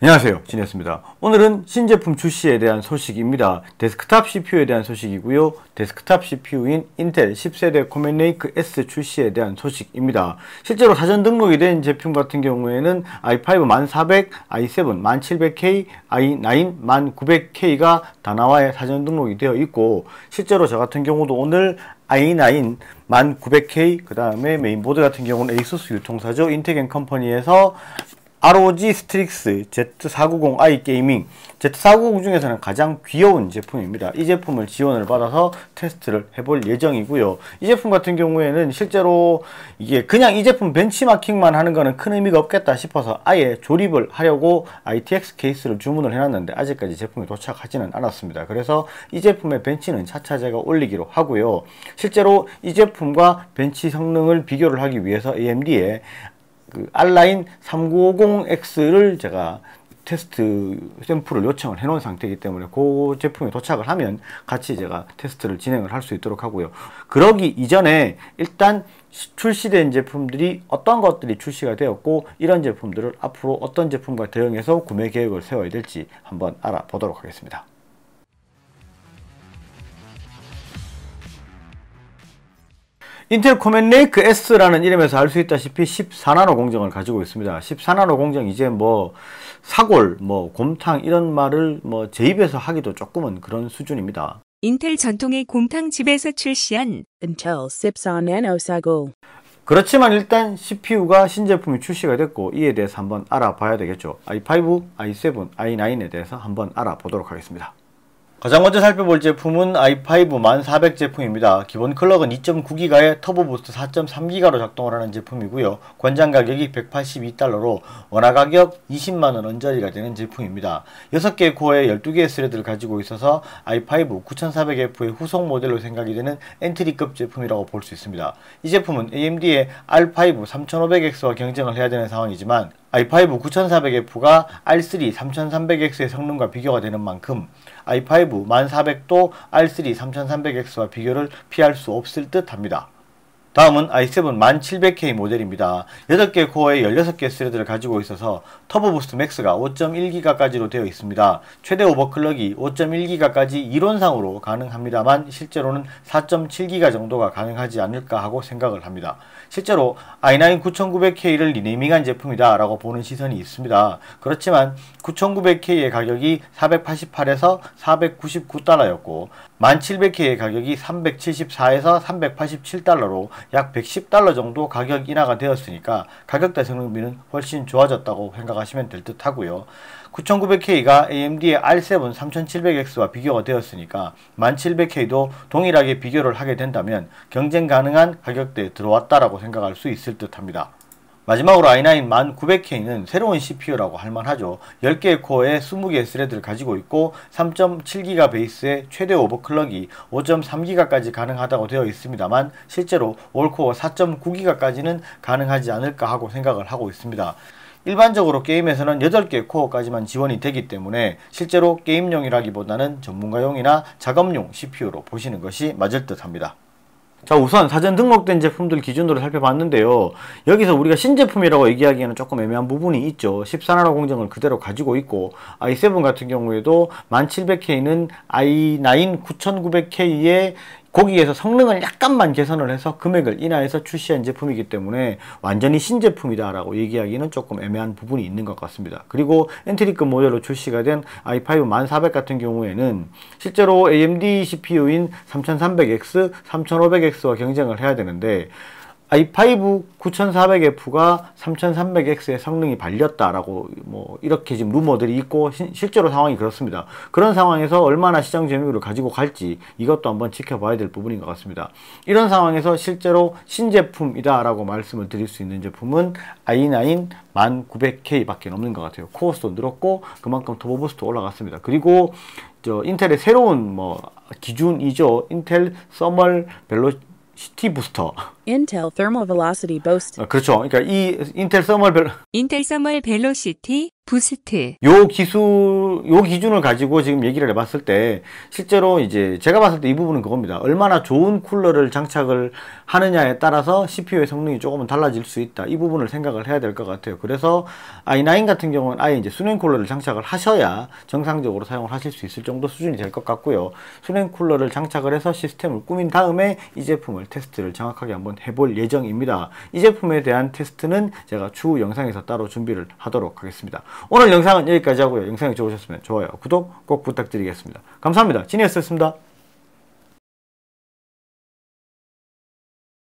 안녕하세요 진이었습니다 오늘은 신제품 출시에 대한 소식입니다 데스크탑 CPU에 대한 소식이고요 데스크탑 CPU인 인텔 10세대 코멘레이크 S 출시에 대한 소식입니다 실제로 사전 등록이 된 제품 같은 경우에는 i5 1400, i7 1700K, i9 1900K가 다나와야 사전 등록이 되어 있고 실제로 저 같은 경우도 오늘 i9 1900K 그 다음에 메인보드 같은 경우는 ASUS 유통사죠 인텍앤컴퍼니에서 ROG 스트릭스 Z490i 게이밍 Z490 중에서는 가장 귀여운 제품입니다. 이 제품을 지원을 받아서 테스트를 해볼 예정이고요. 이 제품 같은 경우에는 실제로 이게 그냥 이 제품 벤치마킹만 하는 거는 큰 의미가 없겠다 싶어서 아예 조립을 하려고 ITX 케이스를 주문을 해놨는데 아직까지 제품이 도착하지는 않았습니다. 그래서 이 제품의 벤치는 차차 제가 올리기로 하고요. 실제로 이 제품과 벤치 성능을 비교를 하기 위해서 AMD의 그 알라인 3950X를 제가 테스트 샘플을 요청을 해 놓은 상태이기 때문에 그 제품이 도착을 하면 같이 제가 테스트를 진행을 할 수 있도록 하고요 그러기 이전에 일단 출시된 제품들이 어떤 것들이 출시가 되었고 이런 제품들을 앞으로 어떤 제품과 대응해서 구매 계획을 세워야 될지 한번 알아보도록 하겠습니다 인텔 코멘 레이크 S라는 이름에서 알 수 있다시피 14나노 공정을 가지고 있습니다. 14나노 공정 이제 뭐 사골, 뭐 곰탕 이런 말을 뭐 제 입에서 하기도 조금은 그런 수준입니다. 인텔 전통의 곰탕집에서 출시한 인텔 14나노 사골 그렇지만 일단 CPU가 신제품이 출시가 됐고 이에 대해서 한번 알아봐야 되겠죠. i5, i7, i9에 대해서 한번 알아보도록 하겠습니다. 가장 먼저 살펴볼 제품은 i5 1400 제품입니다. 기본 클럭은 2.9기가에 터보부스트 4.3기가로 작동을 하는 제품이고요. 권장 가격이 182달러로 원화 가격 20만원 언저리가 되는 제품입니다. 6개의 코어에 12개의 스레드를 가지고 있어서 i5 9400F의 후속 모델로 생각이 되는 엔트리급 제품이라고 볼 수 있습니다. 이 제품은 AMD의 R5 3500X와 경쟁을 해야 되는 상황이지만 i5 9400F가 R3 3300X의 성능과 비교가 되는 만큼 i5 1400도 R3 3300X와 비교를 피할 수 없을 듯 합니다. 다음은 i7 1700K 모델입니다. 8개 코어에 16개 스레드를 가지고 있어서 터보 부스트 맥스가 5.1기가까지로 되어 있습니다. 최대 오버클럭이 5.1기가까지 이론상으로 가능합니다만 실제로는 4.7기가 정도가 가능하지 않을까 하고 생각을 합니다. 실제로 i9 9900K를 리네이밍한 제품이다 라고 보는 시선이 있습니다. 그렇지만 9900K의 가격이 488에서 499달러였고 1 7 0 0 k 의 가격이 374에서 387달러로 약 110달러 정도 가격 인하가 되었으니까 가격대 성능비는 훨씬 좋아졌다고 생각하시면 될 듯 하고요. 9900K가 AMD의 R7 3700X와 비교가 되었으니까 1700K도 동일하게 비교를 하게 된다면 경쟁 가능한 가격대에 들어왔다라고 생각할 수 있을 듯 합니다. 마지막으로 i9 1900K는 새로운 CPU라고 할만하죠. 10개의 코어에 20개의 스레드를 가지고 있고 3.7기가 베이스의 최대 오버클럭이 5.3기가까지 가능하다고 되어 있습니다만 실제로 올코어 4.9기가까지는 가능하지 않을까 하고 생각을 하고 있습니다. 일반적으로 게임에서는 8개 코어까지만 지원이 되기 때문에 실제로 게임용이라기보다는 전문가용이나 작업용 CPU로 보시는 것이 맞을 듯 합니다. 자 우선 사전 등록된 제품들 기준으로 살펴봤는데요 여기서 우리가 신제품이라고 얘기하기에는 조금 애매한 부분이 있죠 1 4나라 공정을 그대로 가지고 있고 i7 같은 경우에도 1700K는 i9 9900K에 거기에서 성능을 약간만 개선을 해서 금액을 인하해서 출시한 제품이기 때문에 완전히 신제품이다라고 얘기하기는 조금 애매한 부분이 있는 것 같습니다. 그리고 엔트리급 모델로 출시가 된 i5 1400 같은 경우에는 실제로 AMD CPU인 3300X, 3500X와 경쟁을 해야 되는데 i5 9400F가 3300X의 성능이 발렸다라고 뭐 이렇게 지금 루머들이 있고 시, 실제로 상황이 그렇습니다. 그런 상황에서 얼마나 시장 점유율을 가지고 갈지 이것도 한번 지켜봐야 될 부분인 것 같습니다. 이런 상황에서 실제로 신제품이다라고 말씀을 드릴 수 있는 제품은 i9 1900K 밖에 없는 것 같아요. 코어스도 늘었고 그만큼 터보부스도 올라갔습니다. 그리고 저 인텔의 새로운 뭐 기준이죠. 인텔 서멀 벨로 시티 부스터. i n t h e r m a l Velocity Boost. 어, 그렇죠. 그러니까 이 인텔 서멀 벨 인텔 서멀 벨로시티 부스트. 요 기술, 요 기준을 가지고 지금 얘기를 해봤을 때 실제로 이제 제가 봤을 때 이 부분은 그겁니다. 얼마나 좋은 쿨러를 장착을 하느냐에 따라서 CPU의 성능이 조금은 달라질 수 있다. 이 부분을 생각을 해야 될 것 같아요. 그래서 i9 같은 경우는 아예 이제 수냉 쿨러를 장착을 하셔야 정상적으로 사용을 하실 수 있을 정도 수준이 될 것 같고요. 수냉 쿨러를 장착을 해서 시스템을 꾸민 다음에 이 제품을 테스트를 정확하게 한번 해볼 예정입니다. 이 제품에 대한 테스트는 제가 추후 영상에서 따로 준비를 하도록 하겠습니다. 오늘 영상은 여기까지 하고요. 영상이 좋으셨으면 좋아요, 구독 꼭 부탁드리겠습니다. 감사합니다. 진이었습니다.